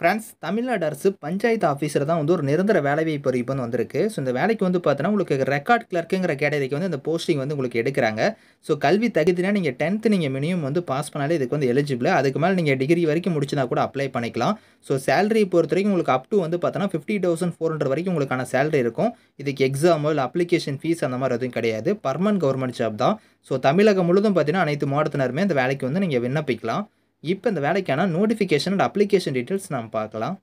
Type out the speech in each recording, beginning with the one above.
friends Tamil Nadu அரசு panchayat officer தான் வந்து ஒரு நிரந்தர வேலைவாய்ப்பு அறிவிப்பு வந்து வந்திருக்கு ஸோ இந்த வேலைக்கு வந்து பார்த்தோன்னா உங்களுக்கு ரெக்கார்ட் கிளர்க்குங்கிற கேட்டகரிக்கு வந்து இந்த போஸ்டிங் வந்து உங்களுக்கு எடுக்கிறாங்க ஸோ கல்வி தகுதினா நீங்கள் டென்த்து நீங்கள் மினிமம் வந்து பாஸ் பண்ணாலே இதுக்கு வந்து எலிஜிபிள் அதுக்கு மேலே நீங்கள் டிகிரி வரைக்கும் முடிச்சுனா கூட அப்ளை பண்ணிக்கலாம் ஸோ சேலரி பொறுத்த வரைக்கும் உங்களுக்கு அப் டு வந்து பார்த்தோன்னா ஃபிஃப்டி தௌசண்ட் ஃபோர் ஹண்ட்ரட் வரைக்கும் உங்களுக்கான சேலரி இருக்கும் இதுக்கு எக்ஸாமோ இல்லை அப்ளிகேஷன் ஃபீஸ் அந்த மாதிரி எதுவும் கிடையாது பர்மனன்ட் கவர்மெண்ட் ஜாப் தான் ஸோ தமிழகம் முழுதும் பார்த்தீங்கன்னா அனைத்து மாவட்டத்தினருமே இந்த வேலைக்கு வந்து நீங்கள் விண்ணப்பிக்கலாம் இப்போ இந்த வேலைக்கான நோட்டிஃபிகேஷன் அண்ட் அப்ளிகேஷன் டீட்டெயில்ஸ் நம்ம பார்க்கலாம்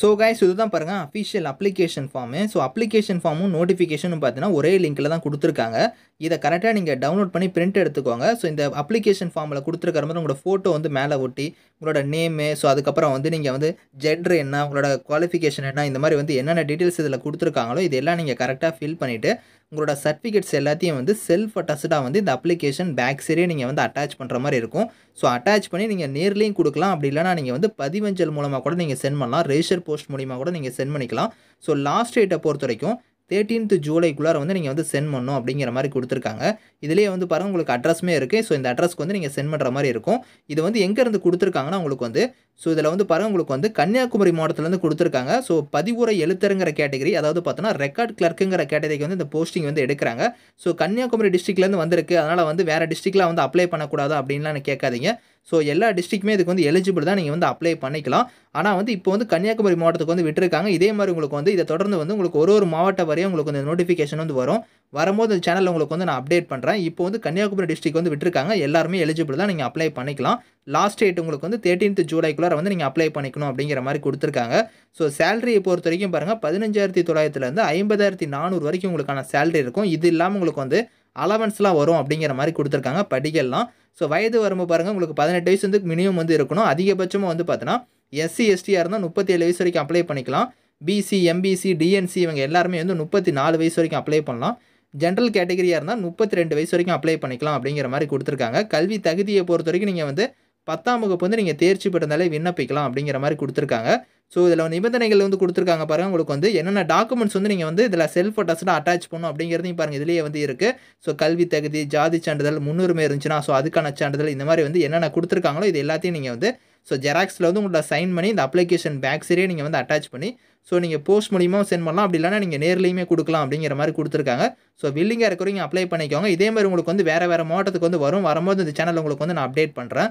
ஸோ கைஸ் இதுதான் பாருங்கள் official application form so application ஃபார்மும் நோட்டிஃபிகேஷனும் பார்த்தீங்கன்னா ஒரே லிங்க்கில் தான் கொடுத்துருக்காங்க இதை கரெக்டாக நீங்கள் டவுன்லோட் பண்ணி பிரிண்ட் எடுத்துக்கோங்க ஸோ இந்த அப்ளிகேஷன் ஃபார்மில் கொடுத்துருக்கிற மாதிரி உங்களோட ஃபோட்டோ வந்து மேலே ஒட்டி உங்களோட நேமு ஸோ அதுக்கப்புறம் வந்து நீங்கள் வந்து ஜெட்ரு என்ன உங்களோட குவாலிஃபிகேஷன் என்ன இந்த மாதிரி வந்து என்னென்ன டீட்டெயில்ஸ் இதில் கொடுத்துருக்காங்களோ இதெல்லாம் நீங்கள் கரெக்டாக ஃபில் பண்ணிவிட்டு உங்களோட சர்டிஃபிகேட்ஸ் எல்லாத்தையும் வந்து செல்ஃப் அட்டாச்சாக வந்து இந்த அப்ளிகேஷன் பேக் சைடே நீங்கள் வந்து அட்டாச் பண்ணுற மாதிரி இருக்கும் ஸோ அட்டாச் பண்ணி நீங்கள் நேர்லேயும் கொடுக்கலாம் அப்படி இல்லைனா நீங்கள் வந்து பதிவஞ்சல் மூலமாக கூட நீங்கள் சென்ட் பண்ணலாம் ரேஷர் போஸ்ட் மூலிமா கூட நீங்கள் சென்ட் பண்ணிக்கலாம் ஸோ லாஸ்ட் டேட்டை பொறுத்த வரைக்கும் தேர்ட்டீன்த் ஜூலைக்குள்ளார வந்து நீங்கள் வந்து சென்ட் பண்ணணும் அப்படிங்கிற மாதிரி கொடுத்துருக்காங்க இதிலேயே வந்து பாருங்கள் உங்களுக்கு அட்ரஸ்மே இருக்குது ஸோ இந்த அட்ரஸ்க்கு வந்து நீங்கள் சென்ட் பண்ணுற மாதிரி இருக்கும் இது வந்து எங்கேருந்து கொடுத்துருக்காங்கன்னா உங்களுக்கு வந்து ஸோ இதில் வந்து பாருங்கள் உங்களுக்கு வந்து கன்னியாகுமரி மாவட்டத்துலேருந்து கொடுத்துருக்காங்க ஸோ பதிவுரை எழுத்துருங்கிற கேட்டகரி அதாவது பார்த்தோன்னா ரெக்கார்ட் கிளர்க்குங்கிற கேட்டகரிக்கு வந்து இந்த போஸ்டிங் வந்து எடுக்கிறாங்க ஸோ கன்னியாகுமரி டிஸ்ட்ரிக்ட்லேருந்து வந்திருக்கு அதனால் வந்து வேறு டிஸ்ட்ரிக்டில் வந்து அப்ளை பண்ணக்கூடாது அப்படின்லாம் கேட்காதீங்க ஸோ எல்லா டிஸ்ட்ரிக்ட்டுமே இதுக்கு வந்து எலிஜிபிள் தான் நீங்கள் வந்து அப்ளை பண்ணிக்கலாம் ஆனால் வந்து இப்போ வந்து கன்னியாகுமரி மாவட்டத்துக்கு வந்து விட்டுருக்காங்க இதே மாதிரி உங்களுக்கு வந்து இதை தொடர்ந்து வந்து உங்களுக்கு ஒரு ஒரு மாவட்ட வரையும் உங்களுக்கு வந்து நோட்டிஃபிகேஷன் வந்து வரும் வரும்போது இந்த சேனலில் உங்களுக்கு வந்து நான் அப்டேட் பண்ணுறேன் இப்போ வந்து கன்னியாகுமரி டிஸ்ட்ரிக் வந்து விட்டுருக்காங்க எல்லாருமே எலிஜிபிள் தான் நீங்கள் அப்ளை பண்ணிக்கலாம் லாஸ்ட் டேட் உங்களுக்கு வந்து தேர்ட்டீன்த் ஜூலைக்குள்ளார வந்து நீங்கள் அப்ளை பண்ணிக்கணும் அப்படிங்கிற மாதிரி கொடுத்துருக்காங்க ஸோ சேலரியை பொறுத்த வரைக்கும் பாருங்கள் பதினஞ்சாயிரத்தி தொள்ளாயிரத்துலேருந்து ஐம்பதாயிரத்தி நானூறு வரைக்கும் உங்களுக்கான சேலரி இருக்கும் இது இல்லாமல் உங்களுக்கு வந்து அலவன்ஸ்லாம் வரும் அப்படிங்கிற மாதிரி கொடுத்துருக்காங்க படிகள்லாம் ஸோ வயது வரும்போது பாருங்கள் உங்களுக்கு பதினெட்டு வயசு வந்து மினிமம் வந்து இருக்கணும் அதிகபட்சமாக வந்து பார்த்தீங்கன்னா எஸ்சி எஸ்டியாக இருந்தால் முப்பத்தி ஏழு வயசு வரைக்கும் அப்ளை பண்ணிக்கலாம் பிசி எம்பிசி டிஎன்சி இவங்க எல்லாருமே வந்து முப்பத்தி நாலு வயசு வரைக்கும் அப்ளை பண்ணலாம் ஜென்ரல் கேட்டகரியாக இருந்தால் முப்பத்தி ரெண்டு வயசு வரைக்கும் அப்ளை பண்ணிக்கலாம் அப்படிங்கிற மாதிரி கொடுத்துருக்காங்க கல்வி தகுதியை பொறுத்த வரைக்கும் நீங்கள் வந்து பத்தாம் வகுப்பு வந்து நீங்கள் தேர்ச்சி பெற்றனாலே விண்ணப்பிக்கலாம் அப்படிங்கிற மாதிரி கொடுத்துருக்காங்க ஸோ இதில் நிபந்தனைகள் வந்து கொடுத்துருக்காங்க பாருங்கள் உங்களுக்கு வந்து என்னென்ன டாக்குமெண்ட்ஸ் வந்து நீங்கள் வந்து இதில் செல்ஃப் அட்டஸ்டாக அட்டாச் பண்ணணும் அப்படிங்கிறதையும் பாருங்கள் இதிலேயே வந்து இருக்குது ஸோ கல்வி தகுதி ஜாதி சான்றிதழ் முன்னுரிமை இருந்துச்சுன்னா ஸோ அதுக்கான சான்றிதழ் இந்த மாதிரி வந்து என்னென்ன கொடுத்துருக்காங்களோ இது எல்லாத்தையும் நீங்கள் வந்து ஸோ ஜெராக்ஸில் வந்து உங்களோட சைன் பண்ணி இந்த அப்ளிகேஷன் பேக் நீங்கள் வந்து அட்டாச் பண்ணி ஸோ நீங்கள் போஸ்ட் மூலியமாக சென்ட் பண்ணலாம் அப்படி இல்லைனா நீங்கள் நேர்லேயுமே கொடுக்கலாம் அப்படிங்கிற மாதிரி கொடுத்துருக்காங்க ஸோ வில்லிங்காக இருக்கிறவங்க அப்ளை பண்ணிக்கோங்க இதே மாதிரி உங்களுக்கு வந்து வேறு வேறு மாவட்டத்துக்கு வந்து வரும் வரும்போது இந்த சேனல் உங்களுக்கு வந்து நான் அப்டேட் பண்ணுறேன்